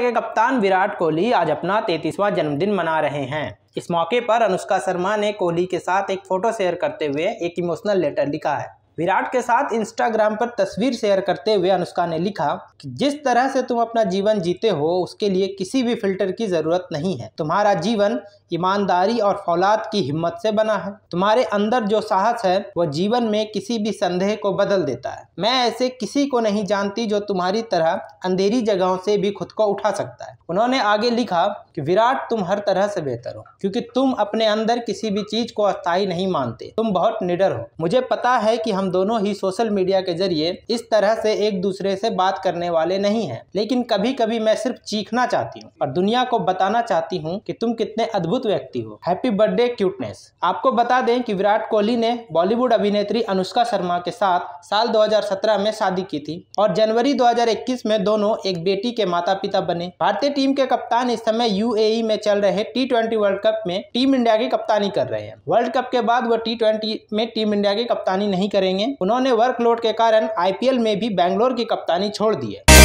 India के कप्तान विराट कोहली आज अपना तैतीसवां जन्मदिन मना रहे हैं इस मौके पर अनुष्का शर्मा ने कोहली के साथ एक फोटो शेयर करते हुए एक इमोशनल लेटर लिखा है विराट के साथ इंस्टाग्राम पर तस्वीर शेयर करते हुए अनुष्का ने लिखा कि जिस तरह से तुम अपना जीवन जीते हो उसके लिए किसी भी फिल्टर की ज़रूरत नहीं है तुम्हारा जीवन ईमानदारी और फौलाद की हिम्मत से बना है तुम्हारे अंदर जो साहस है वह जीवन में किसी भी संदेह को बदल देता है मैं ऐसे किसी को नहीं जानती जो तुम्हारी तरह अंधेरी जगहों से भी खुद को उठा सकता है उन्होंने आगे लिखा कि विराट तुम हर तरह से बेहतर हो क्योंकि तुम अपने अंदर किसी भी चीज को अस्थायी नहीं मानते तुम बहुत निडर हो मुझे पता है कि हम दोनों ही सोशल मीडिया के जरिए इस तरह से एक दूसरे से बात करने वाले नहीं हैं लेकिन कभी कभी मैं सिर्फ चीखना चाहती हूँ और दुनिया को बताना चाहती हूँ कि तुम कितने अद्भुत व्यक्ति हो हैप्पी बर्थडे क्यूटनेस आपको बता दें कि विराट कोहली ने बॉलीवुड अभिनेत्री अनुष्का शर्मा के साथ साल 2017 में शादी की थी और जनवरी 2021 में दोनों एक बेटी के माता पिता बने भारतीय टीम के कप्तान इस समय यू e में चल रहे टी वर्ल्ड कप में टीम इंडिया की कप्तानी कर रहे हैं वर्ल्ड कप के बाद वो टी में टीम इंडिया की कप्तानी नहीं करेंगे करेंगे उन्होंने वर्कलोड के कारण आईपीएल में भी बैंगलोर की कप्तानी छोड़ दी है